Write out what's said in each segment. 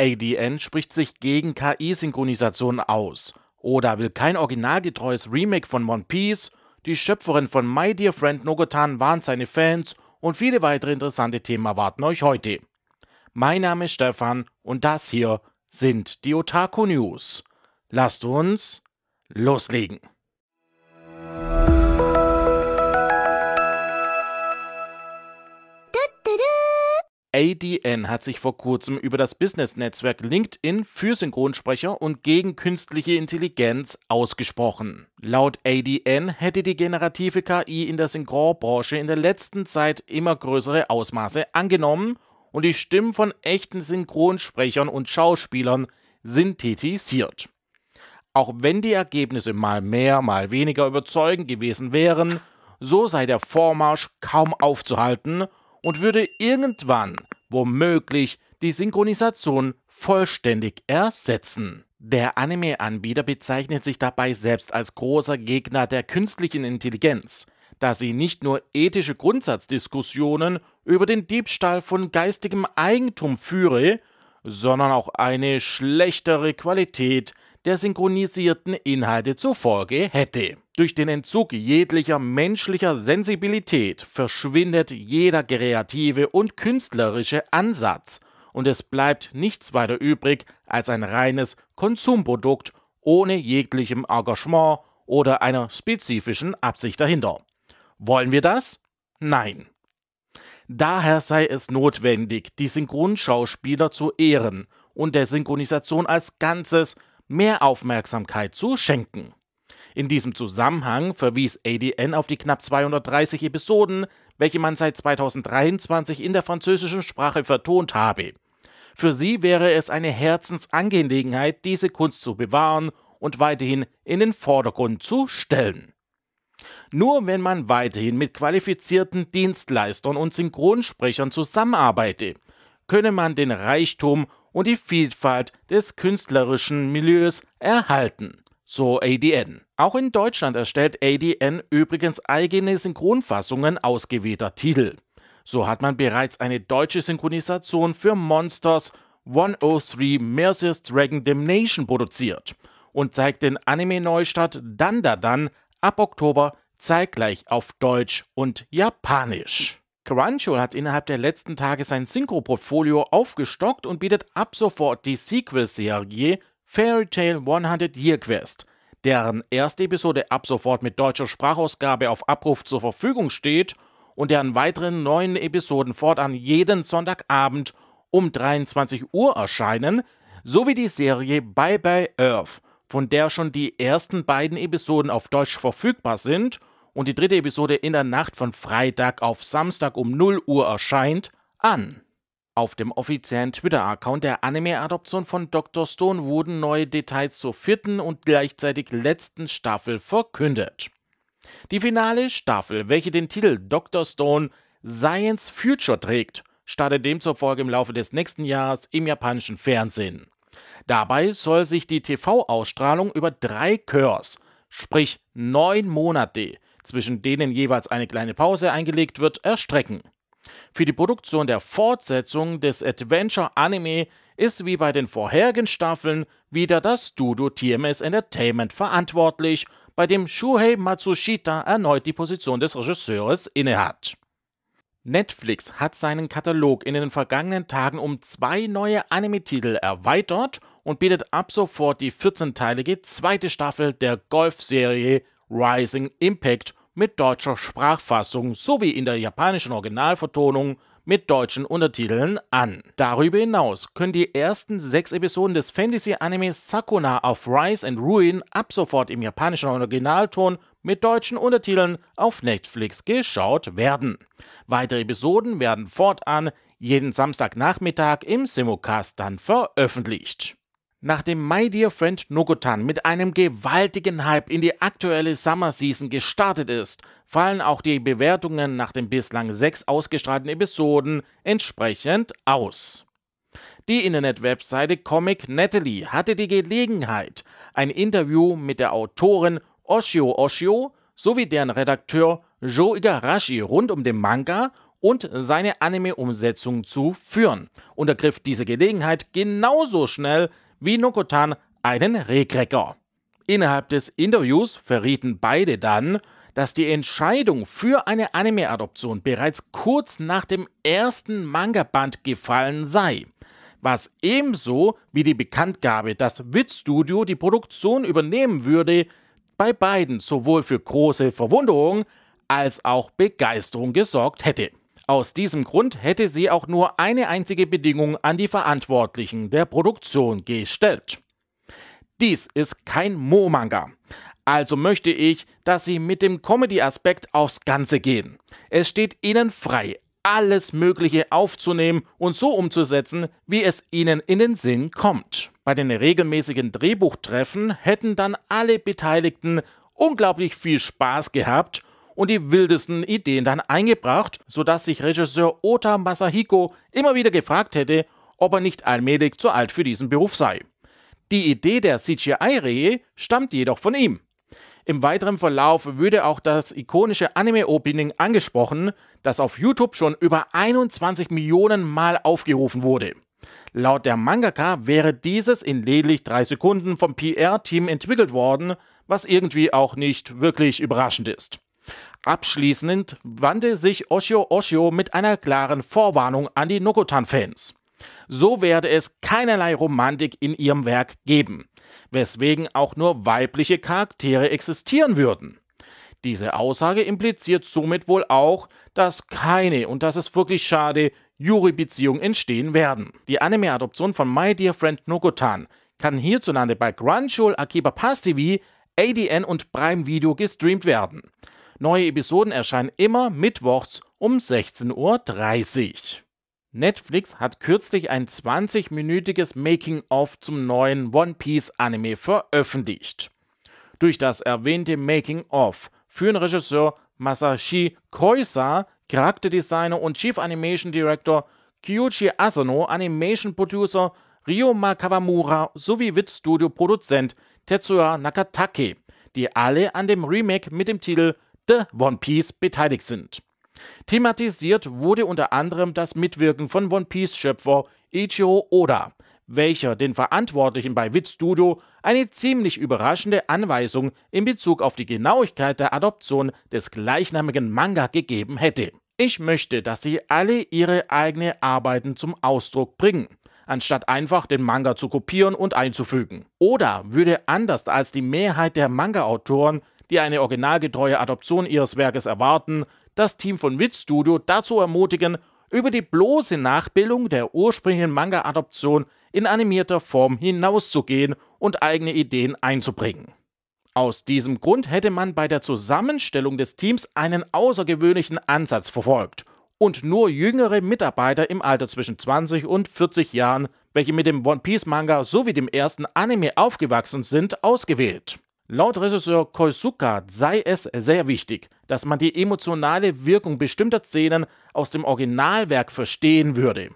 ADN spricht sich gegen KI-Synchronisation aus oder will kein originalgetreues Remake von One Piece, die Schöpferin von My Dear Friend Nogotan warnt seine Fans und viele weitere interessante Themen erwarten euch heute. Mein Name ist Stefan und das hier sind die Otaku News. Lasst uns loslegen. ADN hat sich vor kurzem über das Business-Netzwerk LinkedIn für Synchronsprecher und gegen künstliche Intelligenz ausgesprochen. Laut ADN hätte die generative KI in der Synchronbranche in der letzten Zeit immer größere Ausmaße angenommen und die Stimmen von echten Synchronsprechern und Schauspielern synthetisiert. Auch wenn die Ergebnisse mal mehr, mal weniger überzeugend gewesen wären, so sei der Vormarsch kaum aufzuhalten und würde irgendwann womöglich die Synchronisation vollständig ersetzen. Der Anime-Anbieter bezeichnet sich dabei selbst als großer Gegner der künstlichen Intelligenz, da sie nicht nur ethische Grundsatzdiskussionen über den Diebstahl von geistigem Eigentum führe, sondern auch eine schlechtere Qualität der synchronisierten Inhalte zur Folge hätte. Durch den Entzug jeglicher menschlicher Sensibilität verschwindet jeder kreative und künstlerische Ansatz und es bleibt nichts weiter übrig als ein reines Konsumprodukt ohne jeglichem Engagement oder einer spezifischen Absicht dahinter. Wollen wir das? Nein. Daher sei es notwendig, die Synchronschauspieler zu ehren und der Synchronisation als Ganzes mehr Aufmerksamkeit zu schenken. In diesem Zusammenhang verwies ADN auf die knapp 230 Episoden, welche man seit 2023 in der französischen Sprache vertont habe. Für sie wäre es eine Herzensangelegenheit, diese Kunst zu bewahren und weiterhin in den Vordergrund zu stellen. Nur wenn man weiterhin mit qualifizierten Dienstleistern und Synchronsprechern zusammenarbeite, könne man den Reichtum und die Vielfalt des künstlerischen Milieus erhalten. So ADN. Auch in Deutschland erstellt ADN übrigens eigene Synchronfassungen ausgewählter Titel. So hat man bereits eine deutsche Synchronisation für Monsters 103 Mercy's Dragon Damnation produziert und zeigt den Anime-Neustart Dandadan ab Oktober zeitgleich auf Deutsch und Japanisch. Crunchyroll hat innerhalb der letzten Tage sein Synchro-Portfolio aufgestockt und bietet ab sofort die Sequel-Serie Fairy Tale 100 Year Quest, deren erste Episode ab sofort mit deutscher Sprachausgabe auf Abruf zur Verfügung steht und deren weiteren neun Episoden fortan jeden Sonntagabend um 23 Uhr erscheinen, sowie die Serie Bye Bye Earth, von der schon die ersten beiden Episoden auf Deutsch verfügbar sind – und die dritte Episode in der Nacht von Freitag auf Samstag um 0 Uhr erscheint, an. Auf dem offiziellen Twitter-Account der Anime-Adoption von Dr. Stone wurden neue Details zur vierten und gleichzeitig letzten Staffel verkündet. Die finale Staffel, welche den Titel Dr. Stone Science Future trägt, startet demzufolge im Laufe des nächsten Jahres im japanischen Fernsehen. Dabei soll sich die TV-Ausstrahlung über drei Curs, sprich neun Monate, zwischen denen jeweils eine kleine Pause eingelegt wird, erstrecken. Für die Produktion der Fortsetzung des Adventure Anime ist wie bei den vorherigen Staffeln wieder das Studio TMS Entertainment verantwortlich, bei dem Shuhei Matsushita erneut die Position des Regisseurs innehat. Netflix hat seinen Katalog in den vergangenen Tagen um zwei neue Anime-Titel erweitert und bietet ab sofort die 14-teilige zweite Staffel der Golfserie Rising Impact mit deutscher Sprachfassung sowie in der japanischen Originalvertonung mit deutschen Untertiteln an. Darüber hinaus können die ersten sechs Episoden des Fantasy-Animes Sakuna auf Rise and Ruin ab sofort im japanischen Originalton mit deutschen Untertiteln auf Netflix geschaut werden. Weitere Episoden werden fortan jeden Samstagnachmittag im Simulcast dann veröffentlicht. Nachdem My Dear Friend Nogotan mit einem gewaltigen Hype in die aktuelle Summer Season gestartet ist, fallen auch die Bewertungen nach den bislang sechs ausgestrahlten Episoden entsprechend aus. Die Internetwebseite Comic Natalie hatte die Gelegenheit, ein Interview mit der Autorin Oshio Oshio sowie deren Redakteur Joe Igarashi rund um den Manga und seine Anime-Umsetzung zu führen und ergriff diese Gelegenheit genauso schnell wie Nokotan einen Rehkrecker. Innerhalb des Interviews verrieten beide dann, dass die Entscheidung für eine Anime-Adoption bereits kurz nach dem ersten Manga-Band gefallen sei. Was ebenso wie die Bekanntgabe, dass Wit Studio die Produktion übernehmen würde, bei beiden sowohl für große Verwunderung als auch Begeisterung gesorgt hätte. Aus diesem Grund hätte sie auch nur eine einzige Bedingung an die Verantwortlichen der Produktion gestellt. Dies ist kein Mo-Manga. Also möchte ich, dass Sie mit dem Comedy-Aspekt aufs Ganze gehen. Es steht Ihnen frei, alles Mögliche aufzunehmen und so umzusetzen, wie es Ihnen in den Sinn kommt. Bei den regelmäßigen Drehbuchtreffen hätten dann alle Beteiligten unglaublich viel Spaß gehabt und die wildesten Ideen dann eingebracht, sodass sich Regisseur Ota Masahiko immer wieder gefragt hätte, ob er nicht allmählich zu alt für diesen Beruf sei. Die Idee der CGI-Rehe stammt jedoch von ihm. Im weiteren Verlauf würde auch das ikonische Anime-Opening angesprochen, das auf YouTube schon über 21 Millionen Mal aufgerufen wurde. Laut der Mangaka wäre dieses in lediglich drei Sekunden vom PR-Team entwickelt worden, was irgendwie auch nicht wirklich überraschend ist. Abschließend wandte sich Oshio Oshio mit einer klaren Vorwarnung an die Nokotan-Fans. So werde es keinerlei Romantik in ihrem Werk geben, weswegen auch nur weibliche Charaktere existieren würden. Diese Aussage impliziert somit wohl auch, dass keine, und das ist wirklich schade, Yuri-Beziehungen entstehen werden. Die Anime-Adoption von My Dear Friend Nokotan kann hierzulande bei Crunchyroll, Akiba Pass TV, ADN und Prime Video gestreamt werden. Neue Episoden erscheinen immer mittwochs um 16.30 Uhr. Netflix hat kürzlich ein 20-minütiges Making-of zum neuen One Piece Anime veröffentlicht. Durch das erwähnte Making-of führen Regisseur Masashi Koisa, Charakterdesigner und Chief Animation Director Kyuchi Asano, Animation Producer Ryoma Kawamura sowie Witstudio Produzent Tetsuya Nakatake, die alle an dem Remake mit dem Titel The One Piece beteiligt sind. Thematisiert wurde unter anderem das Mitwirken von One Piece-Schöpfer Ichiro Oda, welcher den Verantwortlichen bei Wit Studio eine ziemlich überraschende Anweisung in Bezug auf die Genauigkeit der Adoption des gleichnamigen Manga gegeben hätte. Ich möchte, dass Sie alle Ihre eigenen Arbeiten zum Ausdruck bringen, anstatt einfach den Manga zu kopieren und einzufügen. Oda würde anders als die Mehrheit der Manga-Autoren die eine originalgetreue Adoption ihres Werkes erwarten, das Team von Witz Studio dazu ermutigen, über die bloße Nachbildung der ursprünglichen Manga-Adoption in animierter Form hinauszugehen und eigene Ideen einzubringen. Aus diesem Grund hätte man bei der Zusammenstellung des Teams einen außergewöhnlichen Ansatz verfolgt und nur jüngere Mitarbeiter im Alter zwischen 20 und 40 Jahren, welche mit dem One Piece Manga sowie dem ersten Anime aufgewachsen sind, ausgewählt. Laut Regisseur Koizuka sei es sehr wichtig, dass man die emotionale Wirkung bestimmter Szenen aus dem Originalwerk verstehen würde.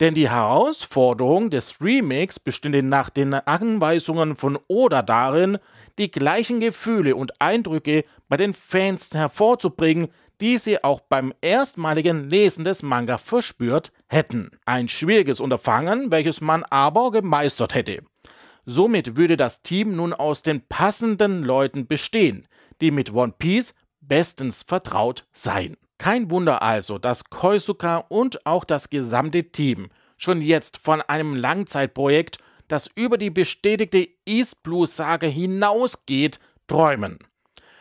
Denn die Herausforderung des Remakes bestünde nach den Anweisungen von Oda darin, die gleichen Gefühle und Eindrücke bei den Fans hervorzubringen, die sie auch beim erstmaligen Lesen des Manga verspürt hätten. Ein schwieriges Unterfangen, welches man aber gemeistert hätte. Somit würde das Team nun aus den passenden Leuten bestehen, die mit One Piece bestens vertraut seien. Kein Wunder also, dass Koizuka und auch das gesamte Team schon jetzt von einem Langzeitprojekt, das über die bestätigte East Blue Saga hinausgeht, träumen.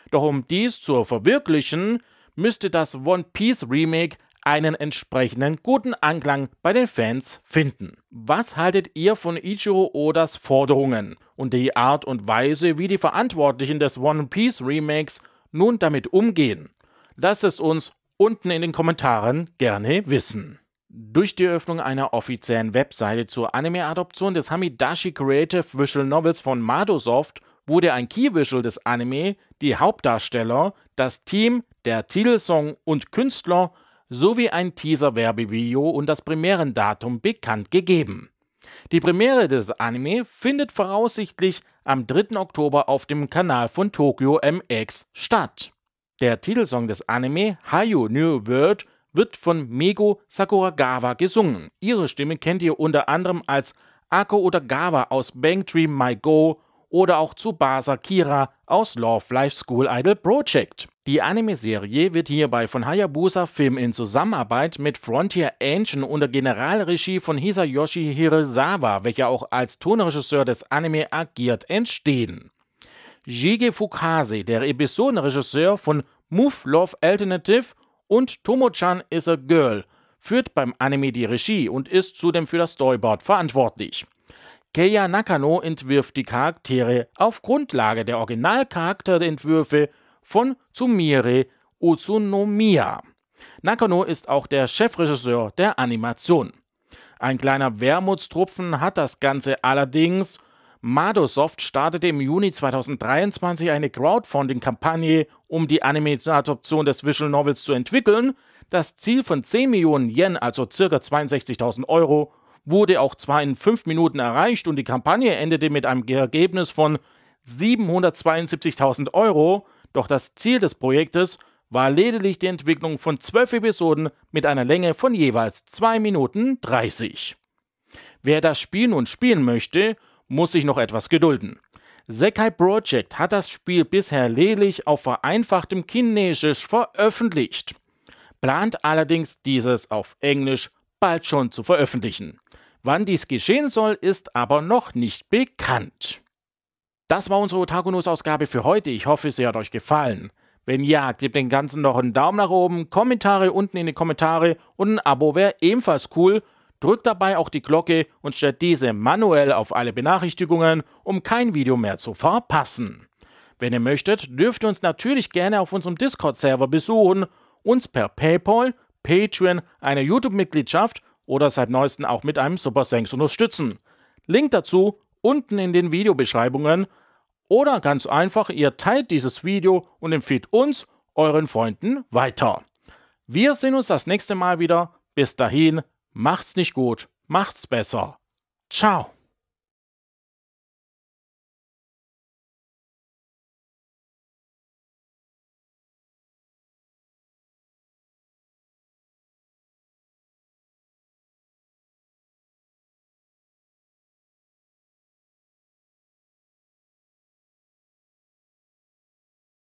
Doch um dies zu verwirklichen, müsste das One Piece Remake einen entsprechenden guten Anklang bei den Fans finden. Was haltet ihr von Ichiro Odas Forderungen und die Art und Weise, wie die Verantwortlichen des One Piece Remakes nun damit umgehen? Lasst es uns unten in den Kommentaren gerne wissen. Durch die Öffnung einer offiziellen Webseite zur Anime-Adoption des Hamidashi Creative Visual Novels von Madosoft wurde ein Key-Visual des Anime, die Hauptdarsteller, das Team, der Titelsong und Künstler sowie ein Teaser-Werbevideo und das Primärendatum bekannt gegeben. Die Premiere des Anime findet voraussichtlich am 3. Oktober auf dem Kanal von Tokyo MX statt. Der Titelsong des Anime Hayu New World wird von Mego Sakuragawa gesungen. Ihre Stimme kennt ihr unter anderem als Ako Otagawa aus Bang Tree My Go oder auch zu Basa Kira aus Love Life School Idol Project. Die Anime-Serie wird hierbei von Hayabusa Film in Zusammenarbeit mit Frontier Engine unter Generalregie von Hisayoshi Hirasawa, welcher auch als Tonregisseur des Anime agiert, entstehen. Jige Fukase, der Episodenregisseur von Move Love Alternative und Tomo-chan is a Girl, führt beim Anime die Regie und ist zudem für das Storyboard verantwortlich. Keiya Nakano entwirft die Charaktere auf Grundlage der Originalcharakterentwürfe von Tsumire Utsunomiya. Nakano ist auch der Chefregisseur der Animation. Ein kleiner Wermutstropfen hat das Ganze allerdings. Madosoft startete im Juni 2023 eine Crowdfunding-Kampagne, um die Anime-Adoption des Visual Novels zu entwickeln. Das Ziel von 10 Millionen Yen, also ca. 62.000 Euro, wurde auch zwar in fünf Minuten erreicht und die Kampagne endete mit einem Ergebnis von 772.000 Euro, doch das Ziel des Projektes war lediglich die Entwicklung von zwölf Episoden mit einer Länge von jeweils 2 Minuten 30. Wer das Spiel nun spielen möchte, muss sich noch etwas gedulden. Sekai Project hat das Spiel bisher lediglich auf vereinfachtem Chinesisch veröffentlicht, plant allerdings dieses auf Englisch bald schon zu veröffentlichen. Wann dies geschehen soll, ist aber noch nicht bekannt. Das war unsere Otaku News Ausgabe für heute. Ich hoffe, sie hat euch gefallen. Wenn ja, gebt den Ganzen noch einen Daumen nach oben, Kommentare unten in die Kommentare und ein Abo wäre ebenfalls cool. Drückt dabei auch die Glocke und stellt diese manuell auf alle Benachrichtigungen, um kein Video mehr zu verpassen. Wenn ihr möchtet, dürft ihr uns natürlich gerne auf unserem Discord-Server besuchen, uns per PayPal Patreon, einer YouTube-Mitgliedschaft oder seit neuestem auch mit einem Super Thanks unterstützen. Link dazu unten in den Videobeschreibungen oder ganz einfach, ihr teilt dieses Video und empfiehlt uns, euren Freunden weiter. Wir sehen uns das nächste Mal wieder. Bis dahin, macht's nicht gut, macht's besser. Ciao.